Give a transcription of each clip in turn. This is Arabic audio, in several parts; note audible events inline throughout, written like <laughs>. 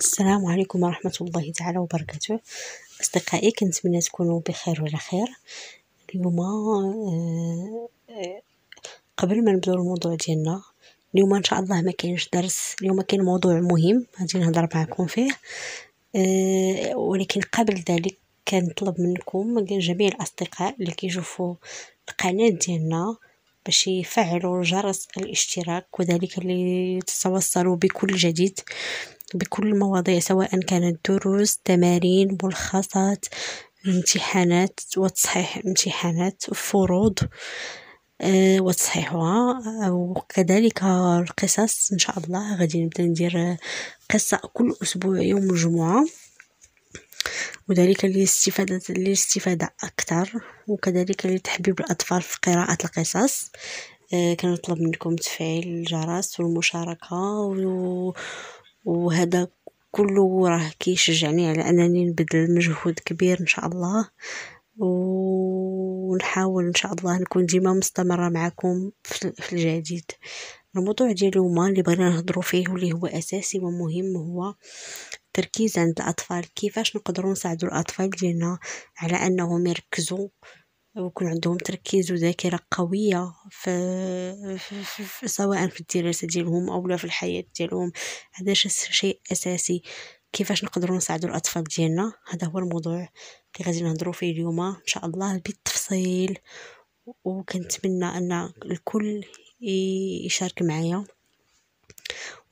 السلام عليكم ورحمة الله تعالى وبركاته أصدقائي كنتمنى تكونوا بخير وعلى خير اليوم آه، آه، قبل ما نبدو الموضوع ديالنا اليوم ان شاء الله ما كاينش درس اليوم كاين موضوع مهم غادي نهضر معكم فيه آه، ولكن قبل ذلك كنطلب منكم جميع الاصدقاء اللي كيشوفوا القناه ديالنا باش يفعلوا جرس الاشتراك وذلك لتتوصلوا بكل جديد بكل المواضيع سواء كانت دروس تمارين ملخصات امتحانات وتصحيح امتحانات فروض آه، وتصحيحها وكذلك القصص ان شاء الله غادي نبدا ندير قصه كل اسبوع يوم الجمعه وذلك للاستفادة للاستفادة أكثر وكذلك لتحبيب الأطفال في قراءة القصص آه، كنطلب منكم تفعيل الجرس والمشاركة و... وهذا كله راه كيشجعني على انني نبذل مجهود كبير ان شاء الله ونحاول ان شاء الله نكون ديما مستمره معكم في الجديد الموضوع ديال اليوم اللي بغينا نهضروا فيه واللي هو اساسي ومهم هو التركيز عند الاطفال كيفاش نقدروا نساعدوا الاطفال ديالنا على انهم يركزوا ويكون عندهم تركيز وذاكرة قوية في سواء في الدراسة ديالهم أو لا في الحياة ديالهم هذا شيء أساسي كيفاش نقدروا نساعدوا الأطفال ديالنا هذا هو الموضوع اللي غادي نهضروا فيه اليوم إن شاء الله بالتفصيل وكنتمنى أن الكل يشارك معايا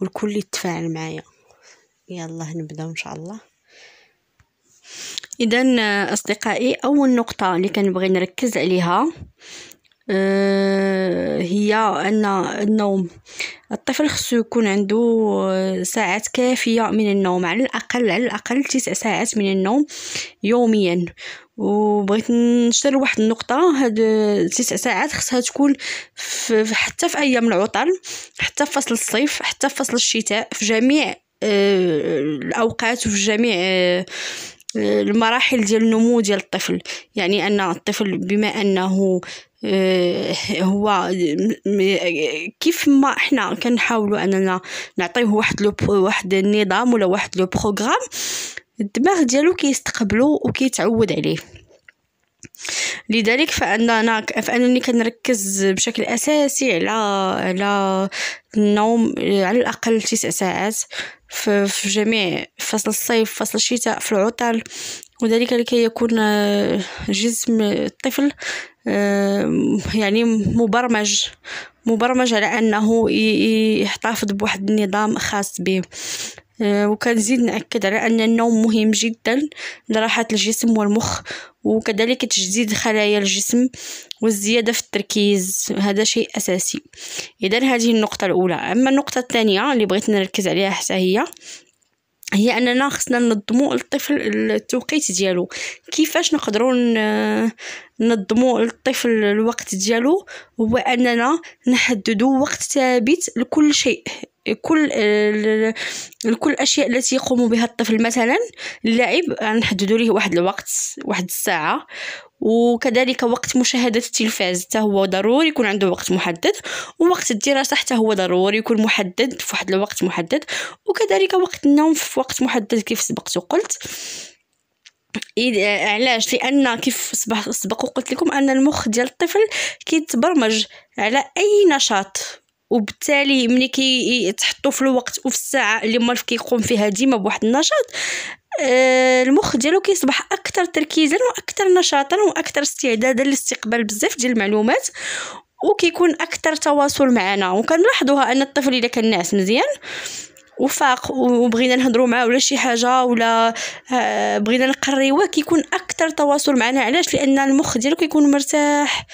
والكل يتفاعل معايا يلا نبداو ان شاء الله اذا آه، اصدقائي اول نقطه اللي كنبغي نركز عليها آه، هي ان النوم الطفل خصو يكون عنده آه، ساعات كافيه من النوم على الاقل على الاقل تسع ساعات من النوم يوميا وبغيت نشتر واحد النقطه هاد تسع ساعات خصها تكون في حتى في ايام العطل حتى في فصل الصيف حتى في فصل الشتاء في جميع الاوقات وفي جميع المراحل ديال النمو ديال الطفل يعني أن الطفل بما أنه آه، هو كيف ما احنا كنحاولوا اننا نعطيه واحد لو واحد النظام ولا واحد لو بروغرام الدماغ ديالو كيستقبلو وكيتعود عليه لذلك فاننا فانني كنركز بشكل اساسي على على النوم على الاقل تسع ساعات في جميع فصل الصيف فصل الشتاء في العطل وذلك لكي يكون آه، جسم الطفل آه، يعني مبرمج مبرمج على انه يحتفظ بواحد النظام خاص به آه، وكنزيد ناكد على ان النوم مهم جدا لراحه الجسم والمخ وكذلك تجديد خلايا الجسم والزيادة في التركيز هذا شيء أساسي إذا هذه النقطة الأولى أما النقطة الثانية اللي بغيت نركز عليها حتى هي هي اننا خصنا ننظموا الطفل التوقيت ديالو كيفاش نقدروا ننظموا الطفل الوقت ديالو هو اننا نحددوا وقت ثابت لكل شيء كل كل الاشياء التي يقوم بها الطفل مثلا اللعب نحددوا ليه واحد الوقت واحد الساعه وكذلك وقت مشاهدة التلفاز حتى هو ضروري يكون عنده وقت محدد ووقت الدراسة حتى هو ضروري يكون محدد في واحد الوقت محدد وكذلك وقت النوم في وقت محدد كيف سبقت وقلت علاش لان كيف سبق وقلت لكم ان المخ ديال الطفل كيتبرمج على اي نشاط وبالتالي ملي كيتحطوا في الوقت وفي الساعه اللي مالف كيقوم فيها ديما بواحد النشاط آه، المخ ديالو كيصبح اكثر تركيزا واكثر نشاطا واكثر استعدادا لاستقبال بزاف ديال المعلومات وكيكون اكثر تواصل معنا وكنلاحظوها ان الطفل الا كان ناعس مزيان وفاق وبغينا نهضروا معاه ولا شي حاجه ولا آه، بغينا نقريوه كيكون اكثر تواصل معنا علاش لان المخ ديالو كيكون مرتاح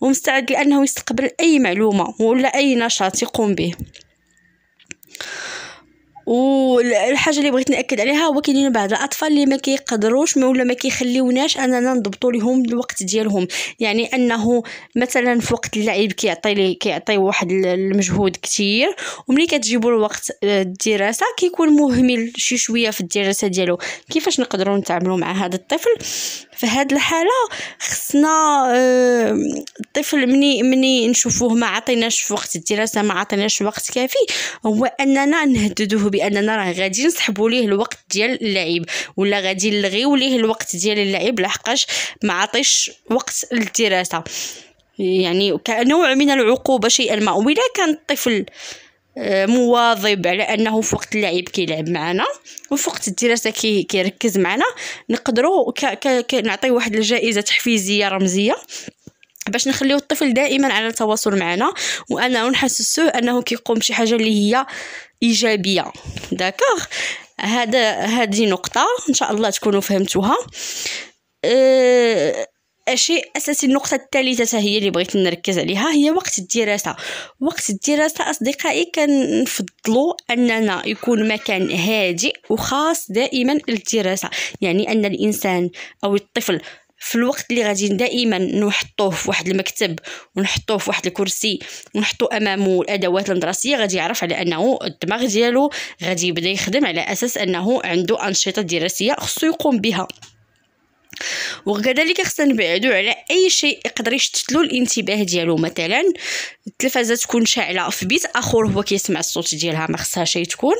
ومستعد لانه يستقبل اي معلومه ولا اي نشاط يقوم به والحاجه اللي بغيت ناكد عليها هو كاينين بعض الاطفال اللي ما كيقدروش ولا ما كيخليوناش اننا نضبطوا لهم الوقت ديالهم يعني انه مثلا في وقت اللعب كيعطي لي كيعطي واحد المجهود كثير وملي كتجيبوا الوقت آه، الدراسه كيكون مهمل شي شويه في الدراسه ديالو كيفاش نقدروا نتعاملوا مع هذا الطفل في هذه الحاله خصنا آه، الطفل مني مني نشوفوه ما عطيناش وقت الدراسه ما عطيناش وقت كافي هو اننا نهددوه باننا راه غادي نسحبوا ليه الوقت ديال اللعب ولا غادي نلغيو ليه الوقت ديال اللعب لحقاش ما عطيش وقت للدراسه يعني كنوع من العقوبه شيئا ما واذا كان الطفل آه، مواظب على انه في وقت اللعب كيلعب معنا وفي وقت الدراسه كي كيركز معنا نقدروا كنعطي واحد الجائزه تحفيزيه رمزيه باش نخليو الطفل دائما على تواصل معنا وانا نحسسوه انه كيقوم بشي حاجه اللي هي ايجابيه داكوغ هذا هذه نقطه ان شاء الله تكونوا فهمتوها أه اساسي النقطه الثالثه هي اللي بغيت نركز عليها هي وقت الدراسه وقت الدراسه اصدقائي كنفضلوا اننا يكون مكان هادئ وخاص دائما للدراسه يعني ان الانسان او الطفل في الوقت اللي غادي دائما نحطوه في واحد المكتب ونحطوه في واحد الكرسي ونحطو امامه الادوات المدرسيه غادي يعرف على انه الدماغ ديالو غادي يبدا يخدم على اساس انه عنده انشطه دراسيه خصو يقوم بها وكذلك خصنا نبعدو على اي شيء يقدر يشتتلو الانتباه ديالو مثلا التلفازه تكون شاعله في بيت اخر هو كيسمع الصوت ديالها ما خصهاش تكون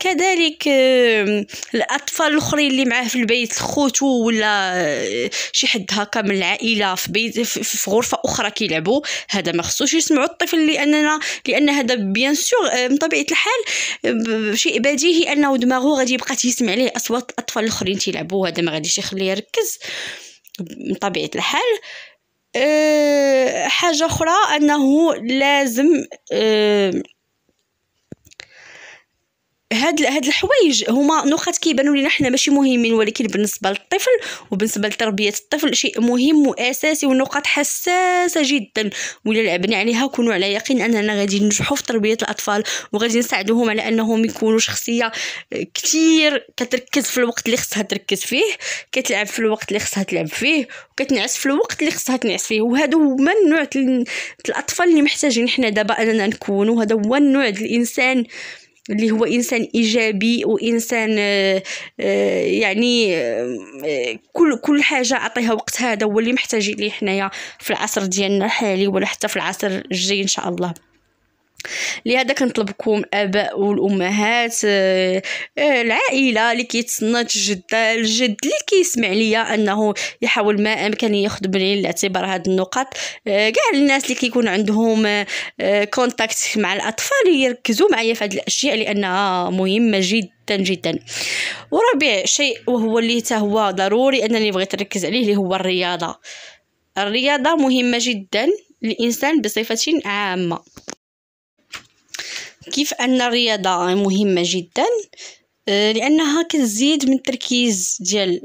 كذلك الاطفال الاخرين اللي معاه في البيت خوتو ولا آه، شي حد هكا من العائله في بيت في غرفه اخرى كيلعبوا هذا ما خصوش يسمعوا الطفل لاننا لان هذا بيان سور آه، من طبيعه الحال آه، شيء بديهي انه دماغه غادي يبقى تيسمع ليه اصوات الاطفال الاخرين تيلعبوا هذا ما غاديش يخليه يركز من طبيعه الحال أه حاجه اخرى انه لازم أه هاد هاد الحوايج هما نقط كيبانوا لينا حنا ماشي مهمين ولكن بالنسبه للطفل وبالنسبه لتربيه الطفل شيء مهم واساسي ونقط حساسه جدا ولا لعبنا عليها كونوا على يقين اننا غادي ننجحوا في تربيه الاطفال وغادي نساعدوهم على انهم يكونوا شخصيه كثير كتركز في الوقت اللي خصها تركز فيه كتلعب في الوقت اللي خصها تلعب فيه وكتنعس في الوقت اللي خصها تنعس فيه وهذا هو النوع الاطفال اللي محتاجين حنا دابا اننا نكونوا هذا هو النوع الانسان اللي هو انسان ايجابي وانسان آه، آه، يعني آه، كل كل حاجه اعطيها وقتها هذا هو اللي محتاجين ليه حنايا في العصر ديالنا الحالي ولا حتى في العصر الجاي ان شاء الله لهذا كنطلبكم الاباء والامهات آه، آه، العائله اللي كيتسنى الجد الجد اللي كيسمع ليا انه يحاول ما امكن ياخذ بعين الاعتبار هاد النقط آه، كاع الناس اللي كيكون عندهم كونتاكت مع الاطفال يركزوا معايا في هذه الاشياء لانها مهمه جدا جدا جدا ورابع شيء وهو اللي حتى هو ضروري انني بغيت نركز عليه اللي هو الرياضه الرياضه مهمه جدا للانسان بصفه عامه كيف أن الرياضة مهمة جدا آه، لأنها كتزيد من التركيز ديال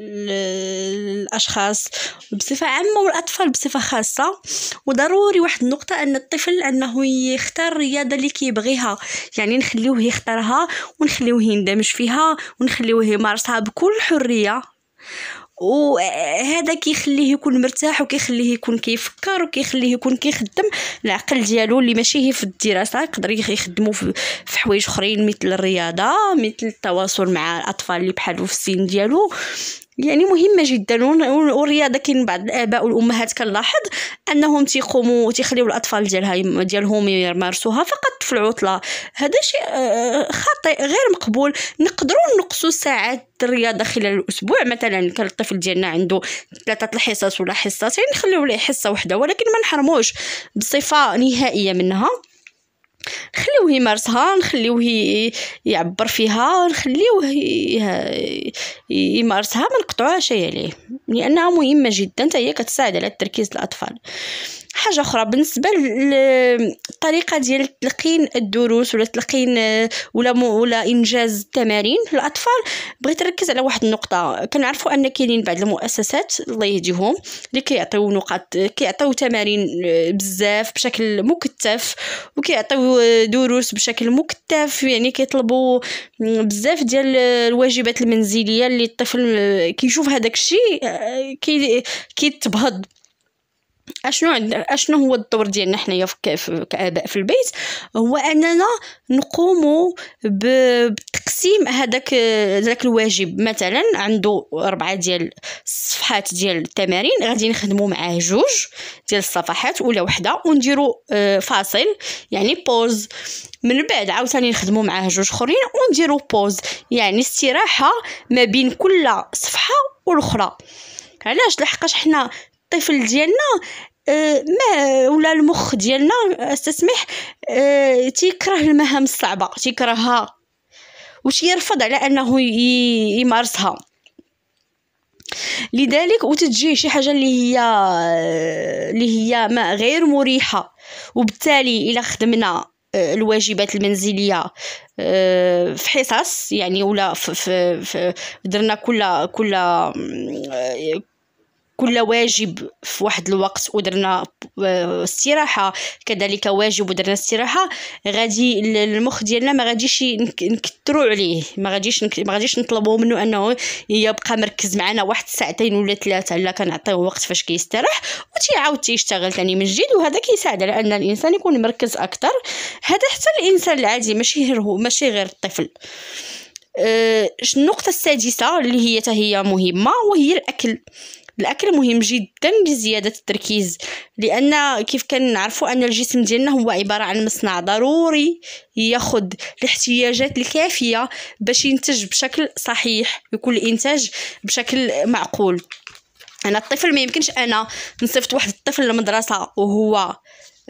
الأشخاص بصفة عامة والأطفال بصفة خاصة وضروري واحد النقطة أن الطفل أنه يختار الرياضة اللي كيبغيها يعني نخليوه يختارها ونخليوه يندمج فيها ونخليوه يمارسها بكل حرية وهذا كيخليه يكون مرتاح وكيخليه يكون كيفكر وكيخليه يكون كيخدم العقل ديالو اللي ماشي هي في الدراسه يقدر يخدمو في حوايج اخرين مثل الرياضه مثل التواصل مع الاطفال اللي بحالو في السن ديالو يعني مهمه جدا والرياضه كاين بعض الاباء والامهات كنلاحظ انهم تيقوموا تيخليو الاطفال ديالها ديالهم يمارسوها فقط في العطله هذا شيء آه، آه، خاطئ غير مقبول نقدروا نقصوا ساعات الرياضه خلال الاسبوع مثلا كان الطفل ديالنا عنده ثلاثه الحصص ولا حصتين يعني نخليو ليه حصه واحده ولكن ما نحرموش بصفه نهائيه منها نخليوه يمارسها نخليوه يعبر فيها نخليوه يمارسها ما نقطعوها شي عليه لأنها مهمة جدا هي كتساعد على تركيز الأطفال حاجة أخرى بالنسبة للطريقة ديال تلقين الدروس ولا تلقين ولا ولا إنجاز التمارين الأطفال بغيت نركز على واحد النقطة كنعرفوا أن كاينين بعض المؤسسات الله يهديهم اللي كيعطيو نقاط كيعطيو تمارين بزاف بشكل مكثف وكيعطيو دروس بشكل مكثف يعني كيطلبوا بزاف ديال الواجبات المنزلية اللي الطفل كيشوف هذاك الشيء كي كي تبهض اشنو اشنو هو الدور ديالنا حنايا كاباء في البيت هو اننا نقوم بتقسيم هذاك ذاك الواجب مثلا عنده اربعه ديال الصفحات ديال التمارين غادي نخدموا معاه جوج ديال الصفحات ولا وحده ونديروا آه، فاصل يعني بوز من بعد عاوتاني نخدموا معاه جوج اخرين ونديروا بوز يعني استراحه ما بين كل صفحه والاخرى علاش لحقاش حنا الطفل ديالنا آه، ما ولا المخ ديالنا استسمح آه، تيكره المهام الصعبه تيكرهها يرفض على انه يمارسها لذلك وتتجيه شي حاجه اللي هي آه، اللي هي ما غير مريحه وبالتالي الا خدمنا الواجبات المنزليه في حصص يعني ولا في, في, في درنا كل كل كل واجب في واحد الوقت ودرنا آه، استراحه كذلك واجب ودرنا استراحه غادي المخ ديالنا ما غاديش نكثروا عليه ما غاديش ما غاديش نطلبوا منه انه يبقى مركز معنا واحد ساعتين ولا ثلاثه لا كنعطيوه وقت فاش كيستراح وتيعاود تيشتغل ثاني من جديد وهذا كيساعد على ان الانسان يكون مركز اكثر هذا حتى الانسان العادي ماشي غير هو ماشي غير الطفل آه، النقطة السادسة اللي هي تهي مهمة وهي الأكل الاكل مهم جدا لزياده التركيز لان كيف كنعرفوا ان الجسم ديالنا هو عباره عن مصنع ضروري ياخذ الاحتياجات الكافيه باش ينتج بشكل صحيح يكون الانتاج بشكل معقول انا الطفل ما يمكنش انا نصيفط واحد الطفل للمدرسه وهو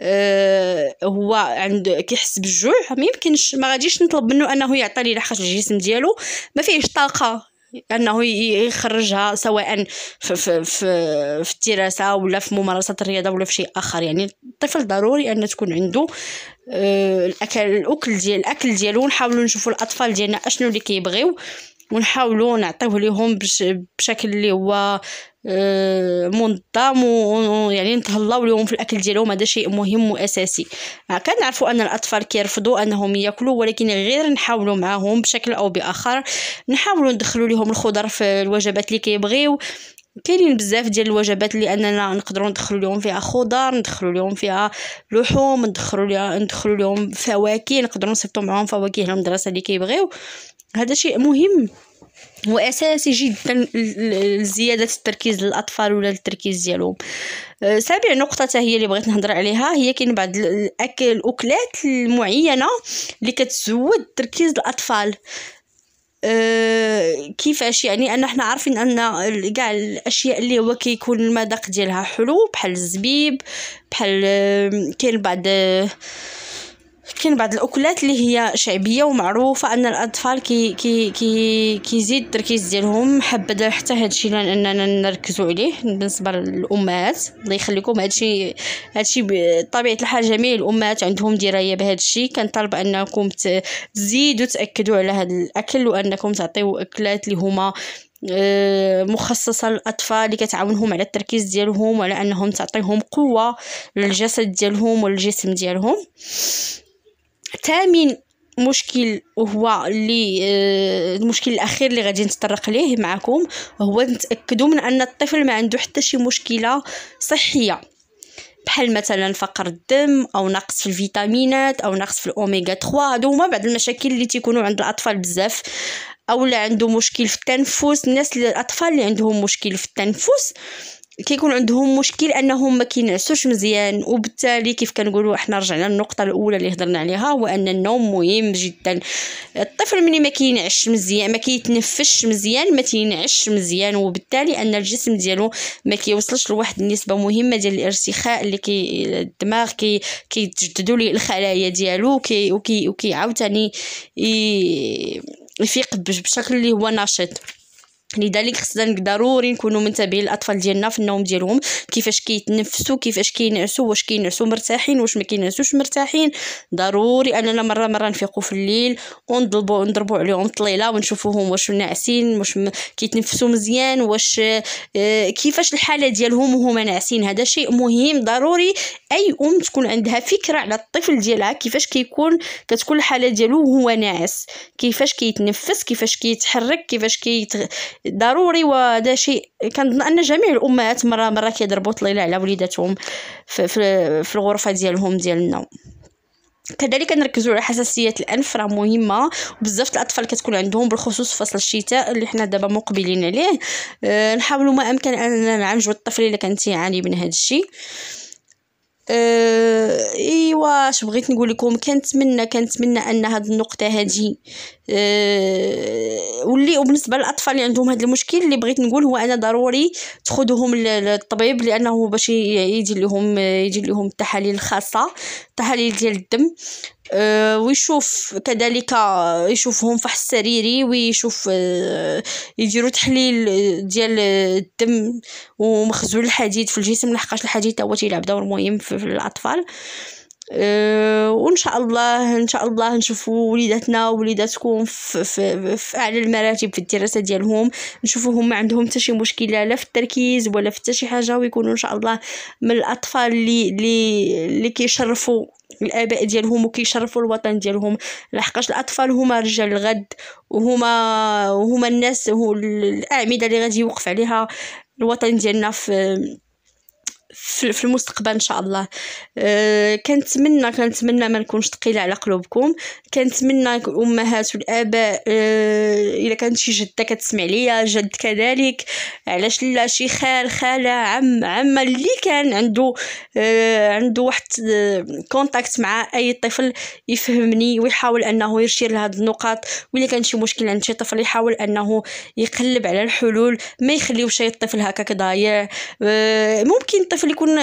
أه هو عند كيحس بالجوع ما يمكنش ما غاديش نطلب منه انه يعطيني لحقاش الجسم ديالو ما فيهش طاقه انه يخرجها سواء في, في, في, في الدراسه ولا في ممارسه الرياضه ولا في شيء اخر يعني الطفل ضروري ان تكون عنده آه، الاكل الاكل ديال الاكل ديالو نحاولوا نشوفوا الاطفال ديالنا اشنو اللي كيبغيو ونحاولوا نعطيوه ليهم بشكل اللي هو آه، منظم ويعني نتهلاو لهم في الاكل ديالهم هذا شيء مهم واساسي آه، كنعرفوا ان الاطفال كيرفضوا انهم ياكلوا ولكن غير نحاولوا معاهم بشكل او باخر نحاولوا ندخلوا لهم الخضر في الوجبات اللي كيبغيو كاينين بزاف ديال الوجبات اللي اننا نقدروا ندخلوا لهم فيها خضر ندخلوا لهم فيها لحوم ندخلوا لها ندخلوا لهم فواكه نقدروا نصيفطوا معاهم فواكه للمدرسه اللي كيبغيو هذا شيء مهم واساسي جدا لزياده التركيز للاطفال ولا التركيز ديالهم أه، سابع نقطه هي اللي بغيت نهضر عليها هي كاين بعض الاكل الاكلات المعينه اللي كتزود تركيز الاطفال أه كيفاش يعني ان احنا عارفين ان كاع الاشياء اللي هو كيكون المذاق ديالها حلو بحال الزبيب بحال أه، كاين بعض كاين بعض الاكلات اللي هي شعبيه ومعروفه ان الاطفال كي كي كي كيزيد التركيز ديالهم حبذا حتى هادشي اننا نركزوا عليه بالنسبه للامهات الله يخليكم هادشي هادشي بطبيعه الحال جميع الامهات عندهم درايه بهذا الشيء كنطلب انكم تزيدوا تاكدوا على هذا الاكل وانكم تعطيو اكلات اللي هما آه، مخصصه للاطفال اللي كتعاونهم على التركيز ديالهم وعلى انهم تعطيهم قوه للجسد ديالهم والجسم ديالهم ثامن مشكل وهو اللي آه، المشكل الاخير اللي غادي نتطرق ليه معكم هو نتاكدوا من ان الطفل ما عنده حتى شي مشكله صحيه بحال مثلا فقر الدم او نقص في الفيتامينات او نقص في الاوميغا 3 هادو هما بعض المشاكل اللي تيكونوا عند الاطفال بزاف او اللي عنده مشكل في التنفس الناس الاطفال اللي عندهم مشكل في التنفس كيكون عندهم مشكل انهم ما كينعسوش مزيان وبالتالي كيف كنقولوا احنا رجعنا للنقطه الاولى اللي هضرنا عليها هو ان النوم مهم جدا الطفل ملي ما كينعش مزيان ما كيتنفسش مزيان ما تينعش مزيان وبالتالي ان الجسم ديالو ما كيوصلش لواحد النسبه مهمه ديال الارتخاء اللي كي الدماغ كي كيتجددوا ليه الخلايا ديالو كي وكي وكي ثاني يفيق بشكل اللي هو نشيط لذلك خصنا ضروري نكونوا منتبهين للاطفال ديالنا في النوم ديالهم كيفاش كيتنفسوا كيفاش كينعسوا واش كينعسوا مرتاحين واش ما كينعسوش مرتاحين ضروري اننا مره مره نفيقوا في الليل ونضربوا نضربوا عليهم طليله ونشوفوهم واش ناعسين واش م... كيتنفسوا مزيان واش آه كيفاش الحاله ديالهم وهما ناعسين هذا شيء مهم ضروري اي ام تكون عندها فكره على الطفل ديالها كيفاش كيكون كتكون الحاله ديالو وهو ناعس كيفاش كيتنفس كيفاش كيتحرك كيفاش كي ضروري وهذا شيء كنظن ان جميع الامهات مره مره كيضربوا طليله على وليداتهم في, في, في الغرفه ديالهم ديال النوم كذلك نركزوا على حساسيه الانف راه مهمه بزاف الاطفال كتكون عندهم بالخصوص فصل الشتاء اللي حنا دابا مقبلين عليه أه نحاولوا ما امكن ان نعالجوا الطفل الا كان تيعاني من هذا الشيء اه ايوا اش بغيت نقول لكم كنتمنى كنتمنى ان هاد النقطه هادي اه واللي وبالنسبه للاطفال اللي عندهم هاد المشكل اللي بغيت نقول هو انا ضروري تاخذهم للطبيب لانه باش يدير لهم يدير لهم التحاليل الخاصه تحاليل ديال الدم اه ويشوف كذلك يشوفهم فحص سريري ويشوف اه يديروا تحليل ديال الدم ومخزون الحديد في الجسم لحقاش الحديد هو تيلعب دور مهم في في الأطفال أه وان شاء الله ان شاء الله نشوفوا وليداتنا ووليداتكم في, في, في اعلى المراتب في الدراسه ديالهم نشوفوهم ما عندهم حتى شي مشكله لا في التركيز ولا في حتى شي حاجه ويكونوا ان شاء الله من الاطفال اللي اللي اللي كيشرفوا الاباء ديالهم وكيشرفوا الوطن ديالهم لحقاش الاطفال هما رجال الغد وهما هما الناس هو الاعمده اللي غادي يوقف عليها الوطن ديالنا في في المستقبل ان شاء الله أه، كنتمنى كنتمنى ما نكونش ثقيله على قلوبكم كنتمنى الامهات والاباء أه، الا كانت شي جده كتسمع ليا جد كذلك علاش لا شي خال خاله عم عمه اللي كان عنده أه، عنده واحد كونتاكت مع اي طفل يفهمني ويحاول انه يشير لهاد النقاط واللي كان شي مشكل عند شي طفل يحاول انه يقلب على الحلول ما يخليوش شي الطفل هكاك ضايع ممكن طفل بزاف اللي يكون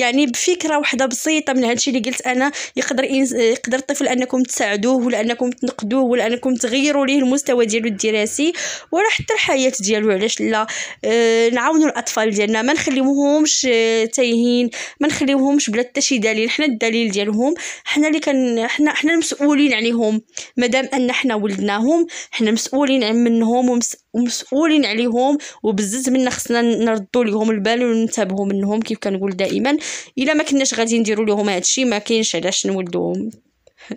يعني بفكره واحده بسيطه من هادشي اللي قلت انا يقدر يقدر الطفل انكم تساعدوه ولا انكم تنقدوه ولا انكم تغيروا ليه المستوى ديالو الدراسي ولا حتى الحياه ديالو علاش لا آه، نعاونوا الاطفال ديالنا ما نخليوهمش آه، تايهين ما نخليوهمش بلا حتى شي دليل حنا الدليل ديالهم حنا اللي كان حنا حنا المسؤولين عليهم مادام ان حنا ولدناهم حنا مسؤولين منهم ومسؤولين عليهم وبزز منا خصنا نردوا لهم البال ونت حسابهم منهم كيف كنقول دائما الا ما كناش غادي نديروا لهم هادشي ما كاينش علاش نولدوهم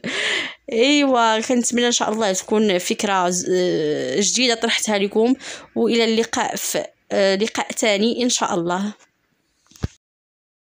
<laughs> ايوا كنتمنى ان شاء الله تكون فكره جديده طرحتها لكم والى اللقاء في آه، لقاء ثاني ان شاء الله